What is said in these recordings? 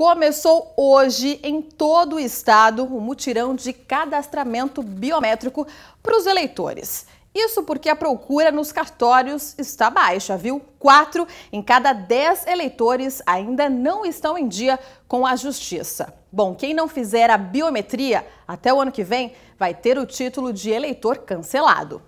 Começou hoje em todo o estado o um mutirão de cadastramento biométrico para os eleitores. Isso porque a procura nos cartórios está baixa, viu? Quatro em cada dez eleitores ainda não estão em dia com a justiça. Bom, quem não fizer a biometria até o ano que vem vai ter o título de eleitor cancelado.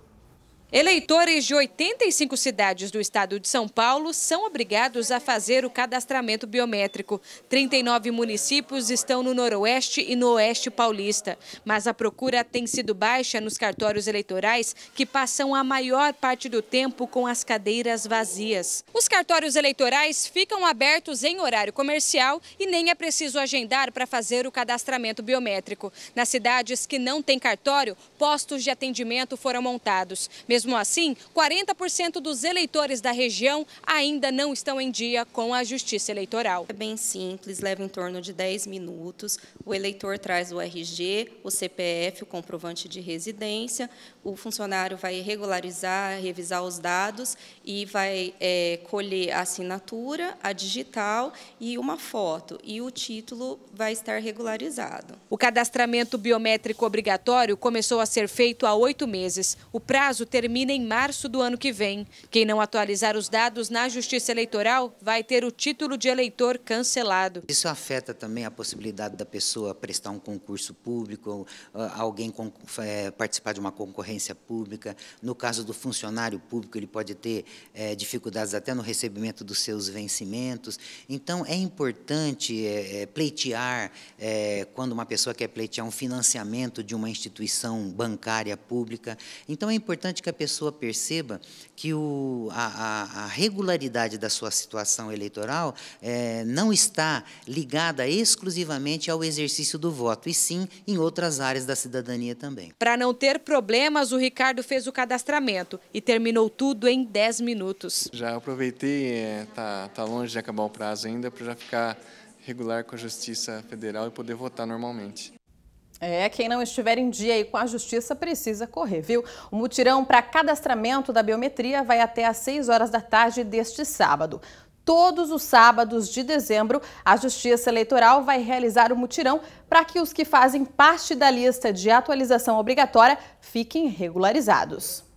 Eleitores de 85 cidades do estado de São Paulo são obrigados a fazer o cadastramento biométrico. 39 municípios estão no Noroeste e no Oeste paulista, mas a procura tem sido baixa nos cartórios eleitorais que passam a maior parte do tempo com as cadeiras vazias. Os cartórios eleitorais ficam abertos em horário comercial e nem é preciso agendar para fazer o cadastramento biométrico. Nas cidades que não têm cartório, postos de atendimento foram montados. Mesmo mesmo assim, 40% dos eleitores da região ainda não estão em dia com a Justiça Eleitoral. É bem simples, leva em torno de 10 minutos. O eleitor traz o RG, o CPF, o comprovante de residência. O funcionário vai regularizar, revisar os dados e vai é, colher a assinatura, a digital e uma foto. E o título vai estar regularizado. O cadastramento biométrico obrigatório começou a ser feito há oito meses. O prazo termina termina em março do ano que vem. Quem não atualizar os dados na Justiça Eleitoral vai ter o título de eleitor cancelado. Isso afeta também a possibilidade da pessoa prestar um concurso público, ah, alguém eh, participar de uma concorrência pública. No caso do funcionário público, ele pode ter eh, dificuldades até no recebimento dos seus vencimentos. Então, é importante eh, pleitear, quando uma pessoa quer pleitear um financiamento de uma instituição bancária pública. Então, é importante que a pessoa pessoa perceba que o, a, a, regularidade da sua situação eleitoral é, não está ligada exclusivamente ao exercício do voto, e sim em outras áreas da cidadania também. Para não ter problemas, o Ricardo fez o cadastramento e terminou tudo em 10 minutos. Já aproveitei, está eh, é, tá longe de acabar o prazo ainda, para já ficar regular com a Justiça Federal e poder votar normalmente. É, quem não estiver em dia aí com a justiça precisa correr, viu? O mutirão para cadastramento da biometria vai até às 6 horas da tarde deste sábado. Todos os sábados de dezembro, a Justiça Eleitoral vai realizar o um mutirão para que os que fazem parte da lista de atualização obrigatória fiquem regularizados.